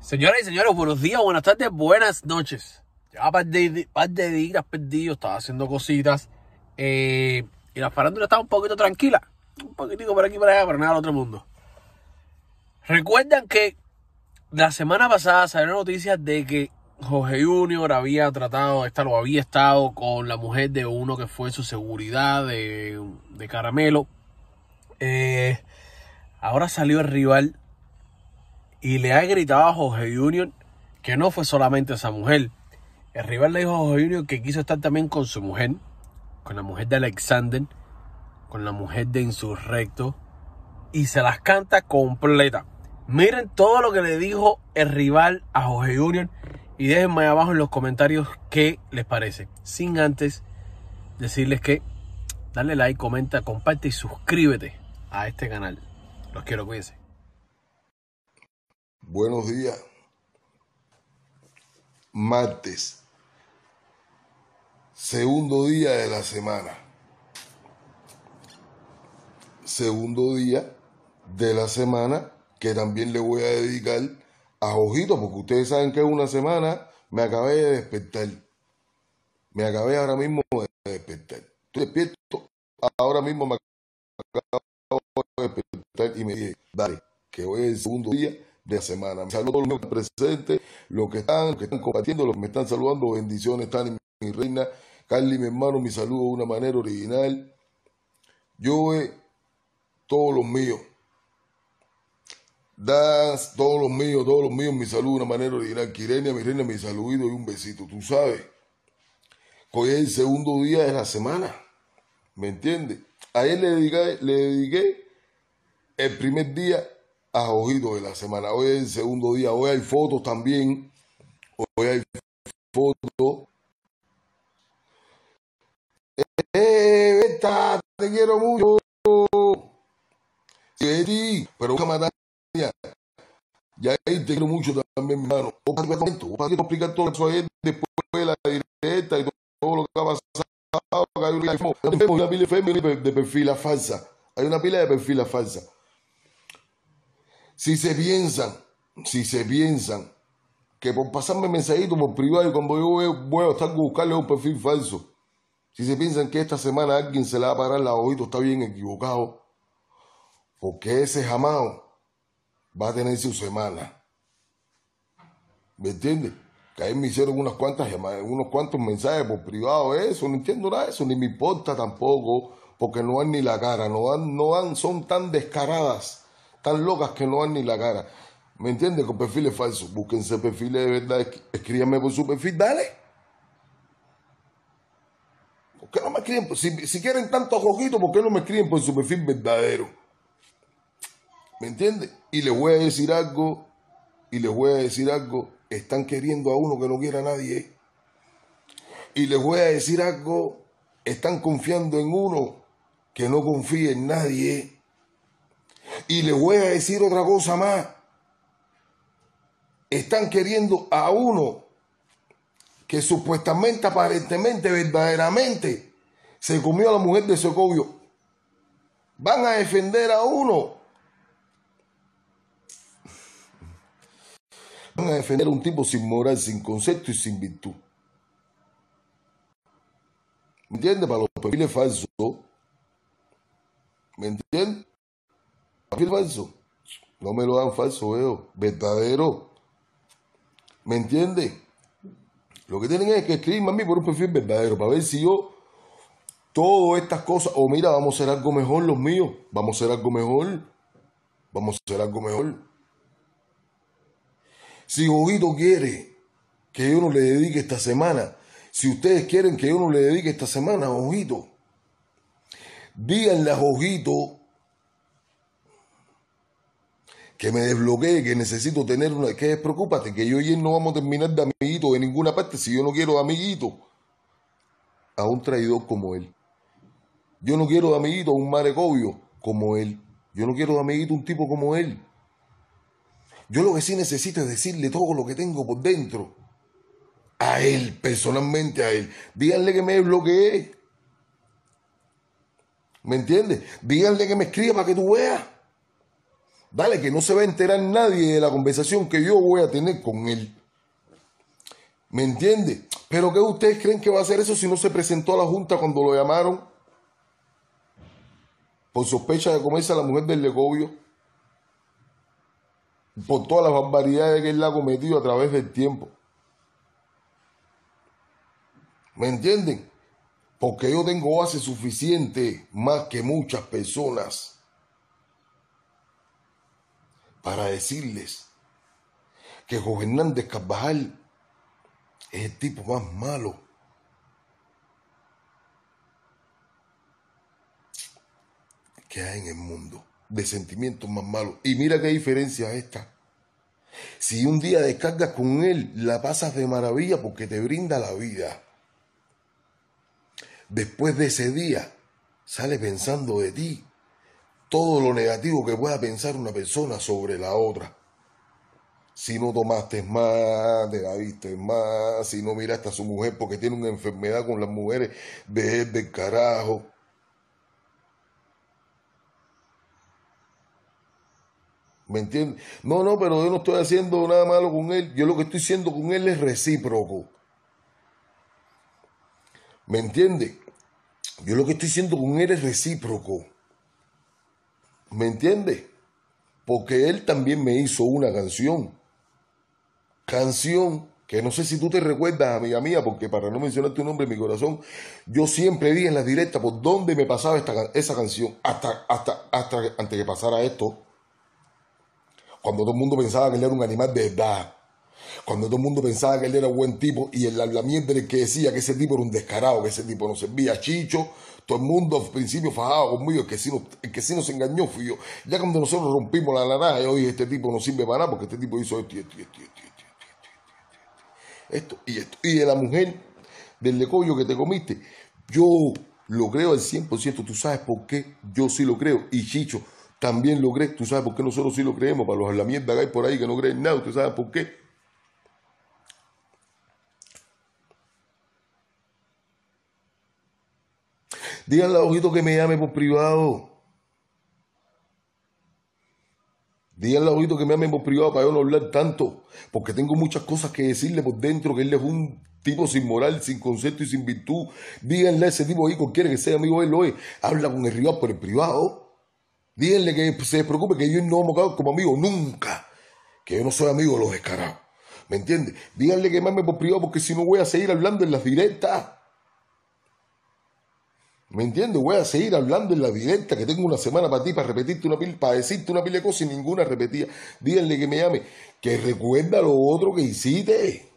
Señoras y señores, buenos días, buenas tardes, buenas noches. Ya par de, par de días perdido, estaba haciendo cositas. Eh, y la farándula estaba un poquito tranquila. Un poquitico por aquí para allá, pero nada otro mundo. Recuerdan que la semana pasada salieron noticias de que Jorge Junior había tratado, esta lo había estado con la mujer de uno que fue su seguridad de, Caramelo. Eh, ahora salió el rival y le ha gritado a Jorge Junior que no fue solamente esa mujer. El rival le dijo a Jorge Junior que quiso estar también con su mujer, con la mujer de Alexander, con la mujer de Insurrecto, y se las canta completa. Miren todo lo que le dijo el rival a Jorge Junior y déjenme abajo en los comentarios qué les parece. Sin antes decirles que dale like, comenta, comparte y suscríbete a este canal. Los quiero, cuídense. Buenos días. Martes. Segundo día de la semana. Segundo día de la semana que también le voy a dedicar a Ojito, porque ustedes saben que es una semana me acabé de despertar. Me acabé ahora mismo de despertar. despierto, ahora mismo me acabo de despertar y me dije, dale, que hoy es el segundo día de semana. Saludos a los que presentes, los que están, los que están compartiendo, los que me están saludando. Bendiciones, Tani, mi reina. Carly, mi hermano, mi saludo de una manera original. Yo, todos los míos. Das, todos los míos, todos los míos, mi saludo de una manera original. Kirenia, mi reina, mi saludo y un besito. Tú sabes hoy es el segundo día de la semana. ¿Me entiendes? A él le dediqué, le dediqué el primer día Ah, oído de la semana. Hoy es el segundo día, hoy hay fotos también, hoy hay fotos. Eh, te quiero mucho. Sí, pero busca Ya te quiero mucho también, hermano. a explicar todo eso ayer después de la directa y todo lo que ha pasado. Hay una pila de perfiles falsas. Hay una pila de falsas. Si se piensan, si se piensan que por pasarme mensajitos por privado y cuando yo voy, a estar un perfil falso, si se piensan que esta semana alguien se la va a parar la oído, está bien equivocado. Porque ese jamado va a tener su semana. ¿Me entiendes? Que ahí me hicieron unas cuantas unos cuantos mensajes por privado, eso, no entiendo nada de eso, ni me importa tampoco, porque no dan ni la cara, no dan, no son tan descaradas tan locas que no dan ni la cara. ¿Me entiendes? Con perfiles falsos. Búsquense perfiles de verdad. Escríbanme por su perfil. Dale. ¿Por qué no me escriben? Si, si quieren tanto ajojito, ¿por qué no me escriben por su perfil verdadero? ¿Me entiendes? Y les voy a decir algo. Y les voy a decir algo. Están queriendo a uno que no quiera a nadie. ¿eh? Y les voy a decir algo. Están confiando en uno que no confía en nadie. ¿eh? Y les voy a decir otra cosa más. Están queriendo a uno que supuestamente, aparentemente, verdaderamente se comió a la mujer de Socovio. Van a defender a uno. Van a defender a un tipo sin moral, sin concepto y sin virtud. ¿Me entiendes? Para los perfiles falsos. ¿Me entiendes? Es falso. No me lo dan falso, veo. Verdadero. ¿Me entiende? Lo que tienen es que escribirme a mí por un perfil verdadero para ver si yo todas estas cosas, o mira, vamos a hacer algo mejor los míos, vamos a hacer algo mejor, vamos a hacer algo mejor. Si ojito quiere que yo no le dedique esta semana, si ustedes quieren que yo no le dedique esta semana, ojito, díganle a Ojito que me desbloquee, que necesito tener una... Que despreocúpate, que yo y él no vamos a terminar de amiguito de ninguna parte si yo no quiero de amiguito a un traidor como él. Yo no quiero de amiguito a un marecobio como él. Yo no quiero de amiguito a un tipo como él. Yo lo que sí necesito es decirle todo lo que tengo por dentro. A él, personalmente a él. Díganle que me desbloquee ¿Me entiendes? Díganle que me escriba para que tú veas. Dale, que no se va a enterar nadie de la conversación que yo voy a tener con él. ¿Me entiende? Pero ¿qué ustedes creen que va a hacer eso si no se presentó a la Junta cuando lo llamaron? Por sospecha de comerse a la mujer del Lecobio. Por todas las barbaridades que él ha cometido a través del tiempo. ¿Me entienden? Porque yo tengo base suficiente, más que muchas personas para decirles que Juan Hernández Carvajal es el tipo más malo que hay en el mundo, de sentimientos más malos. Y mira qué diferencia esta. Si un día descargas con él, la pasas de maravilla porque te brinda la vida. Después de ese día, sale pensando de ti todo lo negativo que pueda pensar una persona sobre la otra. Si no tomaste más, te la viste más, si no miraste a su mujer porque tiene una enfermedad con las mujeres, de del carajo. ¿Me entiendes? No, no, pero yo no estoy haciendo nada malo con él. Yo lo que estoy haciendo con él es recíproco. ¿Me entiendes? Yo lo que estoy haciendo con él es recíproco. ¿Me entiende? Porque él también me hizo una canción. Canción que no sé si tú te recuerdas, amiga mía, porque para no mencionar tu nombre, en mi corazón, yo siempre vi en las directas por dónde me pasaba esta, esa canción, hasta, hasta, hasta antes que pasara esto, cuando todo el mundo pensaba que él era un animal de verdad. Cuando todo el mundo pensaba que él era un buen tipo y el hablamiento que decía que ese tipo era un descarado, que ese tipo no servía chicho, todo el mundo al principio fajaba conmigo, el que, si nos, engañó fui yo. Ya cuando nosotros rompimos la naranja, yo dije, este tipo no sirve para nada porque este tipo hizo esto y esto y esto esto. y de la mujer del decollo que te comiste, yo lo creo al 100%. Tú sabes por qué yo sí lo creo. Y Chicho también lo cree. Tú sabes por qué nosotros sí lo creemos. Para los la que hay por ahí que no creen nada. Tú sabes por qué. Díganle a Ojito que me llame por privado. Díganle a Ojito que me llame por privado para yo no hablar tanto. Porque tengo muchas cosas que decirle por dentro, que él es un tipo sin moral, sin concepto y sin virtud. Díganle a ese tipo ahí, quiere que sea amigo él lo habla con el rival por el privado. Díganle que se preocupe que yo no me quedado como amigo nunca. Que yo no soy amigo de los descarados. ¿Me entiendes? Díganle que llame por privado porque si no voy a seguir hablando en las directas. ¿Me entiendes? Voy a seguir hablando en la directa que tengo una semana para ti, para repetirte una pila, para decirte una pila de cosas y ninguna repetida. Díganle que me llame, que recuerda lo otro que hiciste.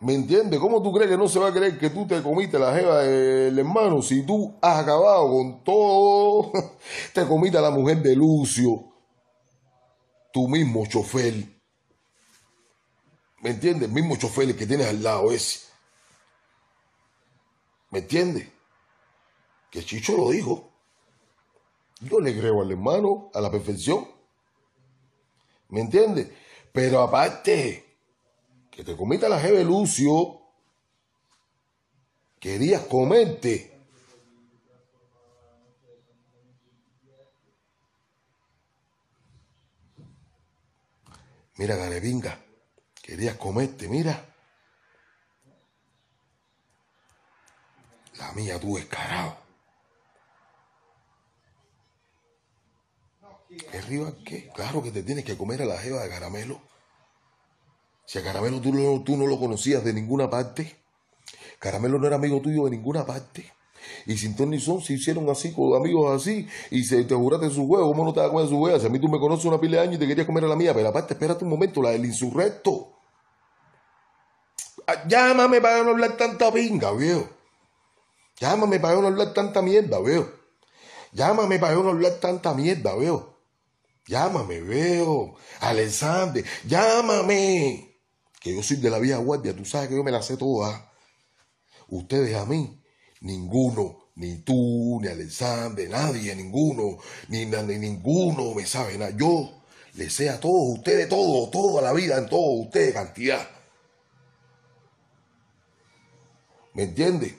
¿Me entiendes? ¿Cómo tú crees que no se va a creer que tú te comiste la jeva del hermano si tú has acabado con todo? te comiste a la mujer de Lucio, tu mismo chofer. ¿Me entiendes? El mismo chofer que tienes al lado ese ¿Me entiende? Que Chicho lo dijo. Yo le creo al hermano a la perfección. ¿Me entiende? Pero aparte, que te comita la jeve Lucio, querías comerte. Mira, Garevinga, querías comerte, mira. mía, tú descarado. ¿Qué arriba qué? Claro que te tienes que comer a la jeva de caramelo. Si a caramelo tú, no, tú no lo conocías de ninguna parte. Caramelo no era amigo tuyo de ninguna parte. Y sin ton ni son se hicieron así, con amigos así, y se, te juraste su huevo. ¿Cómo no te vas a comer su huevo? Si a mí tú me conoces una pila de años y te querías comer a la mía, pero aparte, espérate un momento, la del insurrecto. Ah, llámame para no hablar tanta pinga, viejo. Llámame para no hablar tanta mierda, veo. Llámame para no hablar tanta mierda, veo. Llámame, veo. Alexander, llámame. Que yo soy de la vía guardia, tú sabes que yo me la sé toda. Ustedes a mí, ninguno, ni tú, ni Alexander, nadie, ninguno, ni, nadie, ninguno me sabe nada. Yo les sé a todos ustedes, todo, toda la vida, en todos ustedes, cantidad. ¿Me entiendes?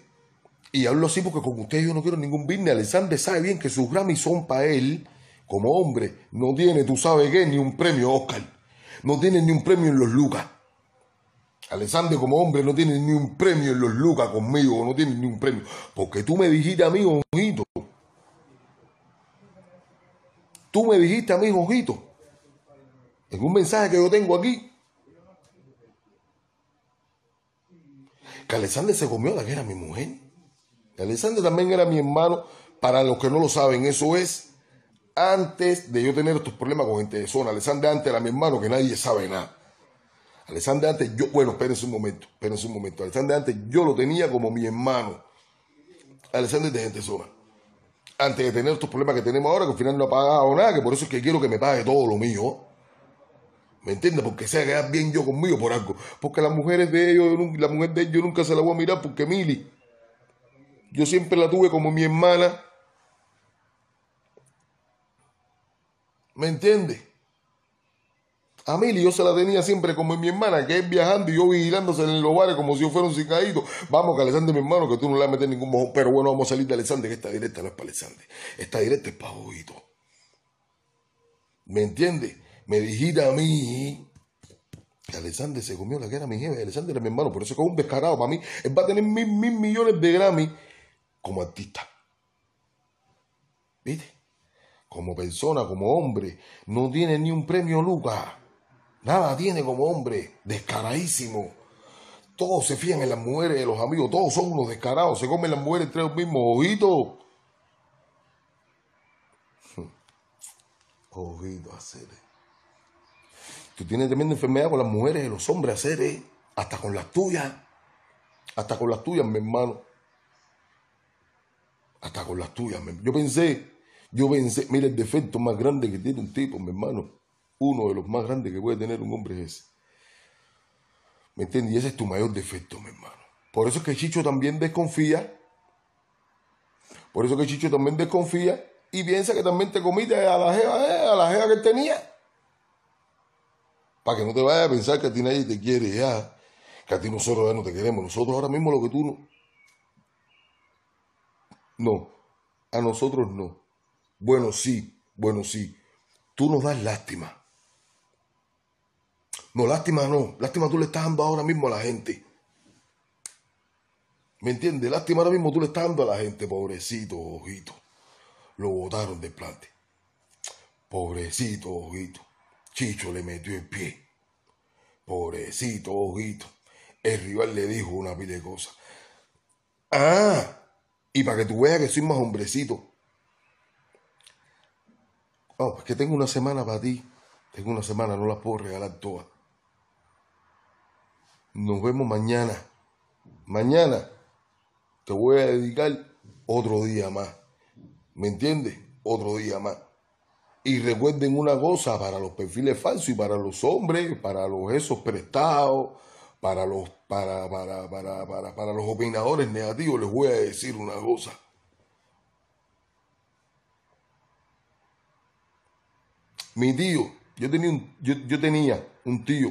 Y hablo así porque con ustedes yo no quiero ningún business. Alexander sabe bien que sus Grammy son para él, como hombre. No tiene, tú sabes qué, ni un premio Oscar. No tiene ni un premio en los Lucas. Alexander como hombre no tiene ni un premio en los Lucas conmigo, no tiene ni un premio. Porque tú me dijiste a mí, ojito. Tú me dijiste a mí, ojito. En un mensaje que yo tengo aquí. Que Alexander se comió la que era mi mujer. Alexander también era mi hermano, para los que no lo saben, eso es antes de yo tener estos problemas con gente de zona. Alexander antes era mi hermano, que nadie sabe nada. Alexander antes, yo, bueno, espérense un momento, espérense un momento. Alexander antes yo lo tenía como mi hermano. Alexander de gente de zona. Antes de tener estos problemas que tenemos ahora, que al final no ha pagado nada, que por eso es que quiero que me pague todo lo mío. ¿Me entiendes? Porque se que bien yo conmigo por algo. Porque las mujeres de ellos, la mujer de ellos nunca se la voy a mirar porque Mili yo siempre la tuve como mi hermana. ¿Me entiendes? A Mili yo se la tenía siempre como mi hermana, que es viajando y yo vigilándose en los bares como si yo fuera un cicadito. Vamos, que Alexander, mi hermano, que tú no le metes ningún mojo. Pero bueno, vamos a salir de Alexander, que esta directa no es para Alexander. Esta directa es para jovito. ¿Me entiendes? Me dijiste a mí que Alexander se comió la que era mi jefe. Alexander era mi hermano, por eso es que un descarado para mí. Él va a tener mil, mil millones de Grammy como artista. ¿Viste? Como persona, como hombre, no tiene ni un premio Luca, Nada tiene como hombre, descaradísimo. Todos se fían en las mujeres, de los amigos, todos son unos descarados, se comen las mujeres entre los mismos ojitos. Ojitos, Hacer. Eh. Tú tienes tremenda enfermedad con las mujeres y los hombres, seres, eh. Hasta con las tuyas. Hasta con las tuyas, mi hermano. Hasta con las tuyas. Yo pensé, yo pensé, mira el defecto más grande que tiene un tipo, mi hermano. Uno de los más grandes que puede tener un hombre es ese. ¿Me entiendes? Y ese es tu mayor defecto, mi hermano. Por eso es que Chicho también desconfía. Por eso es que Chicho también desconfía y piensa que también te comite a la jeva, eh, a la jeva que tenía. Para que no te vayas a pensar que a ti nadie te quiere ya, que a ti nosotros ya no te queremos. Nosotros ahora mismo lo que tú no... No, a nosotros no. Bueno, sí, bueno, sí. Tú nos das lástima. No, lástima no. Lástima tú le estás dando ahora mismo a la gente. ¿Me entiendes? Lástima ahora mismo tú le estás dando a la gente, pobrecito, ojito. Lo botaron de plante. Pobrecito, ojito. Chicho le metió el pie. Pobrecito, ojito. El rival le dijo una pide de cosas. Ah, y para que tú veas que soy más hombrecito. Oh, que tengo una semana para ti. Tengo una semana, no la puedo regalar todas. Nos vemos mañana. Mañana te voy a dedicar otro día más. ¿Me entiendes? Otro día más. Y recuerden una cosa, para los perfiles falsos y para los hombres, para los esos prestados, para los para, para, para, para, los opinadores negativos les voy a decir una cosa. Mi tío, yo tenía un, yo, yo tenía un tío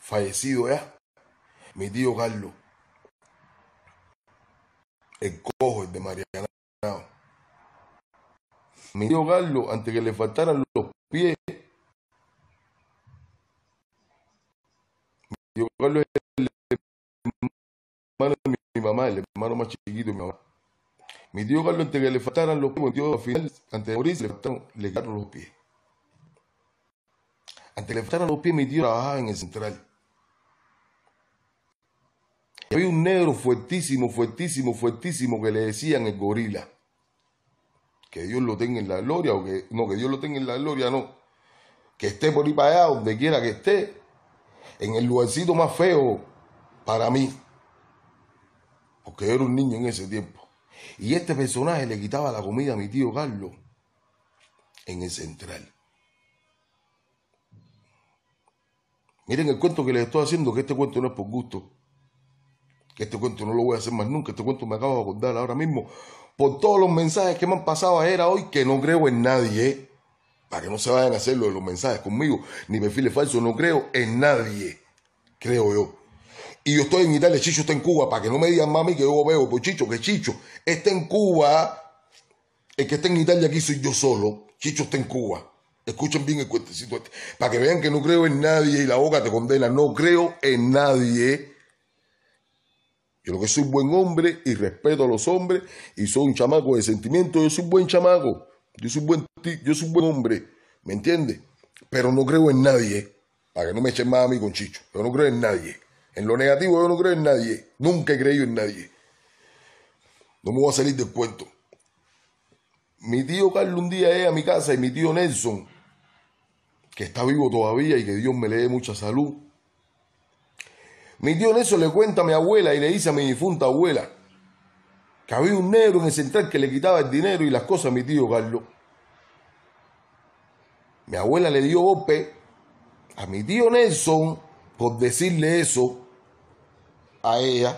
fallecido ya, mi tío Carlos, el cojo, el de Mariana. Mi tío Carlos, antes que le faltaran los pies, mi tío Carlos mi mamá, el hermano más chiquito de mi mamá. Mi tío Carlos, antes que le faltaran los pies, mi tío final, antes le faltaron, le quedaron los pies. Antes que le faltaran los pies, mi tío trabajaba en el central. Y había un negro fuertísimo, fuertísimo, fuertísimo que le decían el gorila. Que Dios lo tenga en la gloria, o que, no, que Dios lo tenga en la gloria, no. Que esté por ahí para allá, donde quiera que esté, en el lugarcito más feo para mí porque era un niño en ese tiempo. Y este personaje le quitaba la comida a mi tío Carlos en el central. Miren el cuento que les estoy haciendo, que este cuento no es por gusto. Que este cuento no lo voy a hacer más nunca. Este cuento me acabo de contar ahora mismo. Por todos los mensajes que me han pasado ayer a hoy, que no creo en nadie. ¿eh? Para que no se vayan a hacer los mensajes conmigo, ni me file falso, no creo en nadie. Creo yo y yo estoy en Italia, Chicho está en Cuba, para que no me digan mami que yo veo, pues Chicho, que Chicho está en Cuba, el que está en Italia aquí soy yo solo, Chicho está en Cuba. Escuchen bien el cuentecito este, para que vean que no creo en nadie y la boca te condena, no creo en nadie. Yo lo que soy un buen hombre y respeto a los hombres y soy un chamaco de sentimiento, yo soy un buen chamaco, yo soy un buen, yo soy un buen hombre, ¿me entiendes? Pero no creo en nadie, para que no me echen más a mí con Chicho, Pero no creo en nadie. En lo negativo yo no creo en nadie. Nunca he creído en nadie. No me voy a salir del cuento Mi tío Carlos un día es a mi casa y mi tío Nelson, que está vivo todavía y que Dios me le dé mucha salud. Mi tío Nelson le cuenta a mi abuela y le dice a mi difunta abuela que había un negro en el central que le quitaba el dinero y las cosas a mi tío Carlos. Mi abuela le dio golpe a mi tío Nelson por decirle eso a ella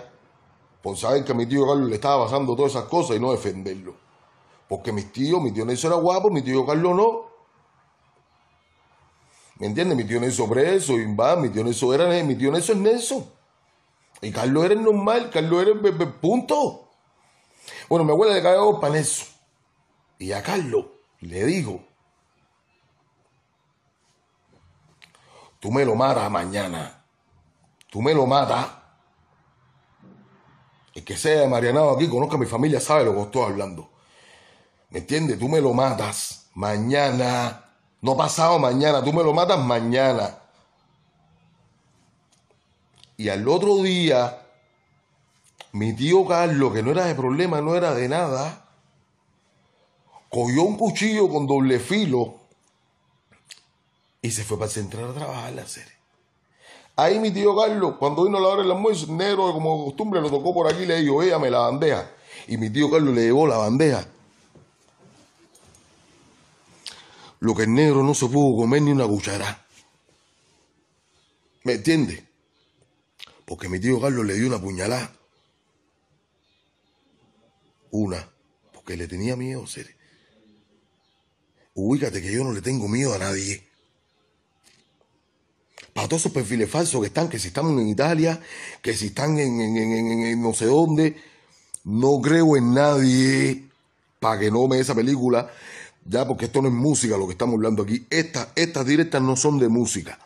por pues saber que a mi tío Carlos le estaba pasando todas esas cosas y no defenderlo. Porque mis tíos, mi tío Nelson era guapo, mi tío Carlos no. ¿Me entiendes? Mi tío Nelson preso, va mi tío Nelson era mi tío Nelson es Nelson. Y Carlos era el normal, Carlos era el, punto. Bueno, me abuela de cagó para Nelson. Y a Carlos le digo tú me lo matas mañana, tú me lo matas el que sea de aquí, conozca a mi familia, sabe lo que estoy hablando. ¿Me entiendes? Tú me lo matas mañana. No pasado mañana, tú me lo matas mañana. Y al otro día, mi tío Carlos, que no era de problema, no era de nada, cogió un cuchillo con doble filo y se fue para centrar a trabajar la serie. Ahí mi tío Carlos, cuando vino a la hora del almuerzo, negro como costumbre, lo tocó por aquí y le dijo, véame la bandeja. Y mi tío Carlos le llevó la bandeja. Lo que el negro no se pudo comer ni una cuchara. ¿Me entiende Porque mi tío Carlos le dio una puñalada. Una. Porque le tenía miedo, ser. Ubícate que yo no le tengo miedo a nadie a todos esos perfiles falsos que están, que si están en Italia, que si están en, no sé dónde. No creo en nadie para que no me esa película, ya porque esto no es música lo que estamos hablando aquí. Estas, estas directas no son de música.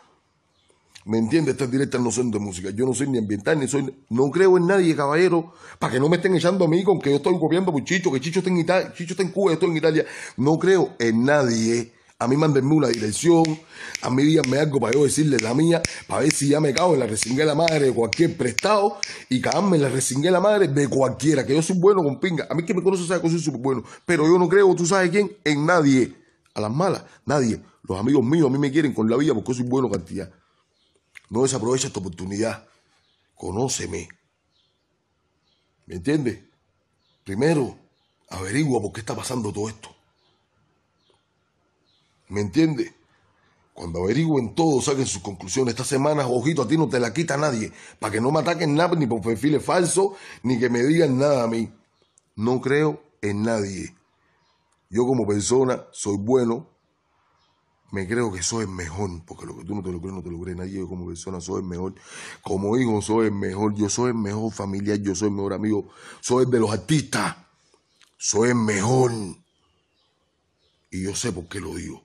¿Me entiendes? Estas directas no son de música. Yo no soy ni ambiental, ni soy. No creo en nadie, caballero, para que no me estén echando a mí con que yo estoy copiando por Chicho, que Chicho está en Italia, Chicho está en Cuba, yo estoy en Italia. No creo en nadie a mí mandenme una dirección, a mí me hago para yo decirle la mía, para ver si ya me cago en la resinguela madre de cualquier prestado y cagarme en la resinguela madre de cualquiera, que yo soy bueno con pinga. A mí que me conoce sabe que soy súper bueno, pero yo no creo, tú sabes quién, en nadie. A las malas, nadie. Los amigos míos a mí me quieren con la vida porque soy bueno cantidad. No desaprovecha esta oportunidad. Conóceme. ¿Me entiendes? Primero, averigua por qué está pasando todo esto. ¿Me entiende? Cuando averigüen todo, saquen sus conclusiones. Esta semana, ojito, a ti no te la quita nadie. Para que no me ataquen nada, ni por perfiles falsos, ni que me digan nada a mí. No creo en nadie. Yo como persona soy bueno. Me creo que soy el mejor, porque lo que tú no te lo crees, no te lo crees nadie. Yo como persona soy el mejor. Como hijo soy el mejor. Yo soy el mejor familiar, yo soy el mejor amigo. Soy el de los artistas. Soy el mejor. Y yo sé por qué lo digo.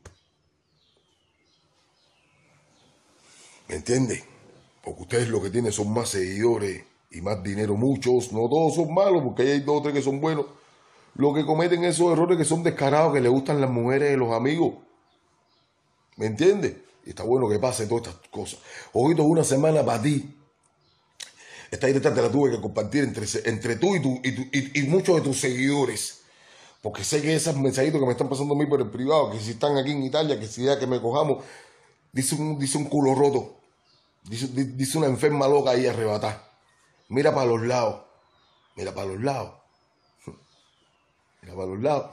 ¿Me entiende? Porque ustedes lo que tienen son más seguidores y más dinero, muchos. No todos son malos, porque hay dos o tres que son buenos. Los que cometen esos errores que son descarados, que le gustan las mujeres y los amigos. ¿Me entiendes? Y está bueno que pase todas estas cosas. Ojito, una semana para ti. Esta directa te la tuve que compartir entre, entre tú y, tú y, muchos de tus seguidores. Porque sé que esos mensajitos que me están pasando a mí por el privado, que si están aquí en Italia, que si ya que me cojamos, dice dice un culo roto. Dice, una enferma loca ahí arrebatada. Mira para los lados. Mira para los lados. Mira para los lados.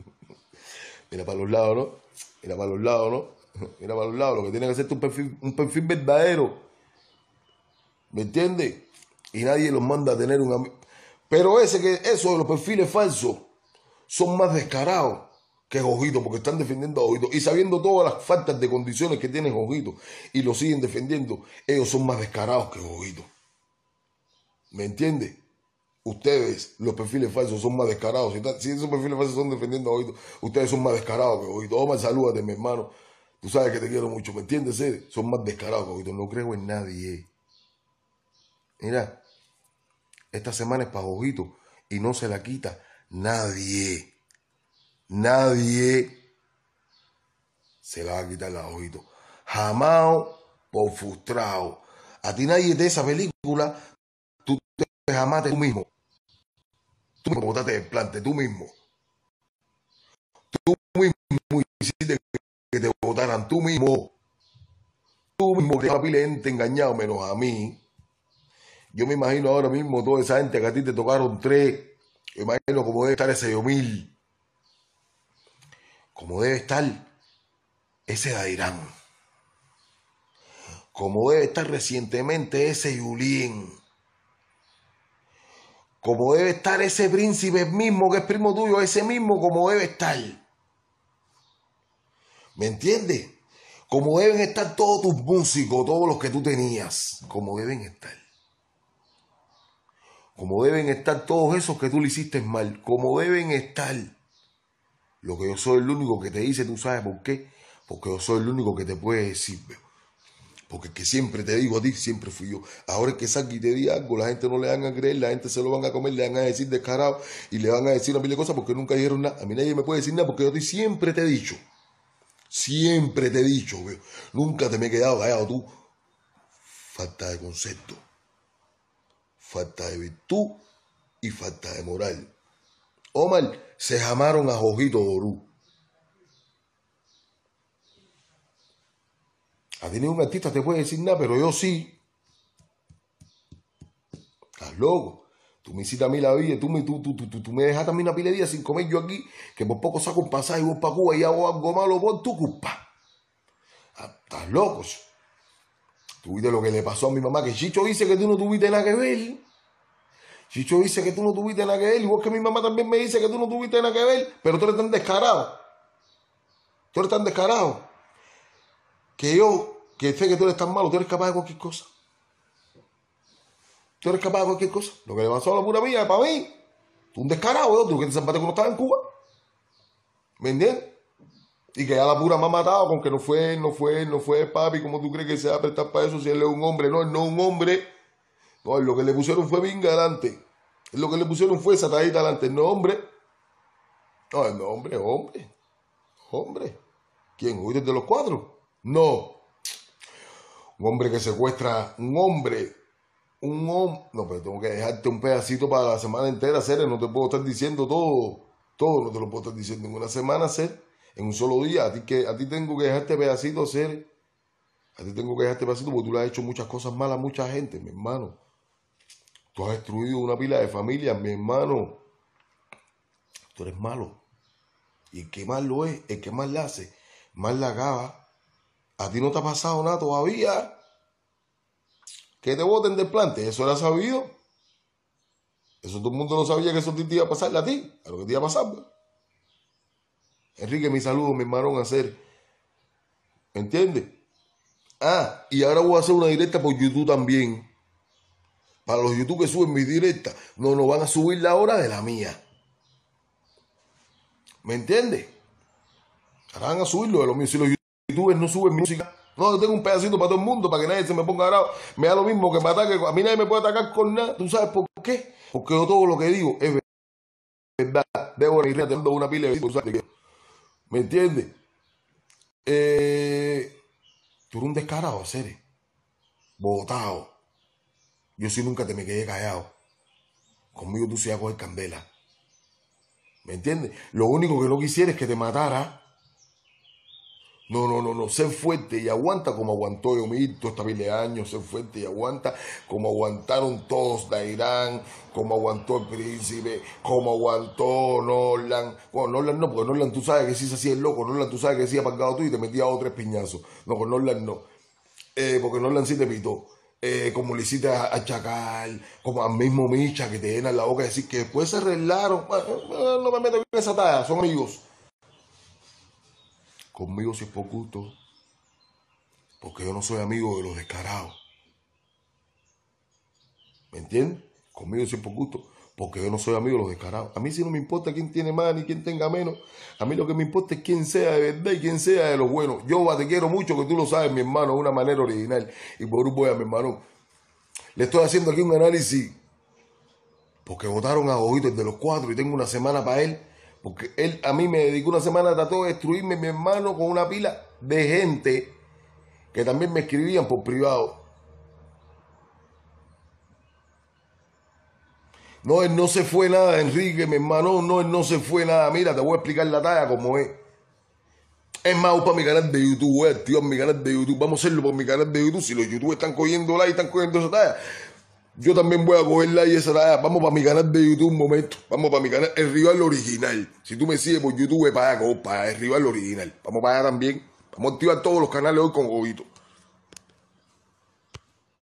Mira para los lados, ¿no? Mira para los lados, ¿no? Mira para los lados. Lo que tiene que ser un perfil, un perfil verdadero. ¿Me entiendes? Y nadie los manda a tener un amigo. Pero ese que, eso de los perfiles falsos son más descarados que es Ojito, porque están defendiendo a Ojito. Y sabiendo todas las faltas de condiciones que tiene Ojito y lo siguen defendiendo, ellos son más descarados que Ojito. ¿Me entiende? Ustedes, los perfiles falsos, son más descarados. Si, esos perfiles falsos son defendiendo a Ojito, ustedes son más descarados que Ojito. Omar, salúdate, mi hermano. Tú sabes que te quiero mucho, ¿me entiendes? Eh? Son más descarados que Ojito. No creo en nadie. Mira, esta semana es para Ojito y no se la quita nadie. Nadie se va a quitar los ojitos. Jamao por frustrado. A ti nadie de esa película, tú te jamás tú mismo. Tú mismo votaste el plante, tú mismo. Tú mismo hiciste que te votaran, tú mismo. Tú mismo que la engañado, menos a mí. Yo me imagino ahora mismo toda esa gente que a ti te tocaron tres. imagino como debe estar ese yo mil como debe estar ese Dairán, como debe estar recientemente ese Yulín, como debe estar ese príncipe mismo que es primo tuyo, ese mismo como debe estar. ¿Me entiendes? Como deben estar todos tus músicos, todos los que tú tenías, como deben estar como deben estar todos esos que tú le hiciste mal, como deben estar. Lo que yo soy el único que te dice, tú sabes por qué. Porque yo soy el único que te puede decir, Porque que siempre te digo a ti, siempre fui yo. Ahora es que salga y te digo algo, la gente no le van a creer, la gente se lo van a comer, le van a decir descarado y le van a decir una mil de cosas porque nunca dijeron nada. A mí nadie me puede decir nada porque yo siempre te he dicho. Siempre te he dicho, veo. Nunca te me he quedado callado tú. Falta de concepto. Falta de virtud y falta de moral. Omar, se llamaron a Jojito Dorú. A ti un artista te puede decir nada, pero yo sí. Estás loco. Tú me hiciste a mí la vida, tú me, tú, tú, me dejaste a mí una pila sin comer yo aquí, que por poco saco un pasaje y voy para Cuba y hago algo malo por tu culpa. Ah, estás loco. Tú viste lo que le pasó a mi mamá, que Chicho dice que tú no tuviste nada que ver si yo dice que tú no tuviste nada que ver, y vos que mi mamá también me dice que tú no tuviste nada que ver, pero tú eres tan descarado. Tú eres tan descarado. Que yo, que sé que tú eres tan malo, tú eres capaz de cualquier cosa. Tú eres capaz de cualquier cosa. Lo que le pasó a la pura mía, para mí, tú un descarado, yo, tú que te zampaste cuando estaba en Cuba. ¿Me entiendes? Y que ya la pura me ha matado con que no fue no fue no fue papi. ¿Cómo tú crees que se va a prestar para eso si él es un hombre? No, él no es un hombre. No, lo que le pusieron fue Vinga adelante. Lo que le pusieron fue Satadita adelante. No, hombre. No, hombre, hombre. Hombre. ¿Quién? ¿Huir desde los cuadros? No. Un hombre que secuestra, un hombre, un hombre. No, pero tengo que dejarte un pedacito para la semana entera, ser No te puedo estar diciendo todo. Todo no te lo puedo estar diciendo en una semana, ser. En un solo día. A ti, que, a ti tengo que dejarte pedacito, ser A ti tengo que dejarte pedacito porque tú le has hecho muchas cosas malas a mucha gente, mi hermano. Tú has destruido una pila de familias, mi hermano. Tú eres malo. Y el que más lo es, el que más la hace, más la acaba. A ti no te ha pasado nada todavía. Que te voten del plante, eso era sabido. Eso todo el mundo no sabía que eso te iba a pasarle a ti, a lo que te iba a pasar. Pues. Enrique, mi saludo, mi hermano, a hacer. ¿Me entiendes? Ah, y ahora voy a hacer una directa por YouTube también. Para los YouTube que suben mi directa. no nos van a subir la hora de la mía. ¿Me entiendes? Ahora van a subir de los mío. Si los youtubers no suben música, no, yo tengo un pedacito para todo el mundo, para que nadie se me ponga bravo. Me da lo mismo que me ataque. A mí nadie me puede atacar con nada. ¿Tú sabes por qué? Porque yo todo lo que digo es verdad. Debo ir teniendo una pila de ¿Me entiendes? tú eh, eres un descarado, seres. Botado. Yo sí nunca te me quedé callado. Conmigo tú sí a coger candela. ¿Me entiendes? Lo único que no quisiera es que te matara. No, no, no, no. Sé fuerte y aguanta como aguantó Yomito esta mil de años. Sé fuerte y aguanta como aguantaron todos Irán, como aguantó el príncipe, como aguantó Nolan. Bueno, Nolan no, porque Nolan tú sabes que sí se hacía el loco. Nolan tú sabes que sí apagado tú y te metía otro piñazos. No, con Nolan no. Eh, porque Nolan sí te pitó. Eh, como le hiciste a, Chacal, como al mismo Micha, que te llena la boca y decir que después se arreglaron. Eh, eh, no me meto bien esa talla, son amigos. Conmigo si es por gusto, porque yo no soy amigo de los descarados. ¿Me entiendes? Conmigo si es poco gusto porque yo no soy amigo de los descarados. A mí sí no me importa quién tiene más ni quién tenga menos. A mí lo que me importa es quién sea de verdad y quién sea de los buenos. Yo te quiero mucho, que tú lo sabes, mi hermano, de una manera original. Y por voy a mi hermano. Le estoy haciendo aquí un análisis porque votaron a ojitos de los cuatro y tengo una semana para él. Porque él a mí me dedicó una semana, trató de destruirme mi hermano con una pila de gente que también me escribían por privado No, no se fue nada, Enrique, mi hermano. No, él no se fue nada. Mira, te voy a explicar la talla como es. Es más, para mi canal de YouTube, voy a activar mi canal de YouTube. Vamos a hacerlo por mi canal de YouTube. Si los YouTube están cogiendo like, están cogiendo esa talla. Yo también voy a coger like esa talla. Vamos para mi canal de YouTube un momento. Vamos para mi canal, el rival original. Si tú me sigues por YouTube, para allá, para el rival original. Vamos para allá también. Vamos a activar todos los canales hoy con Gobito.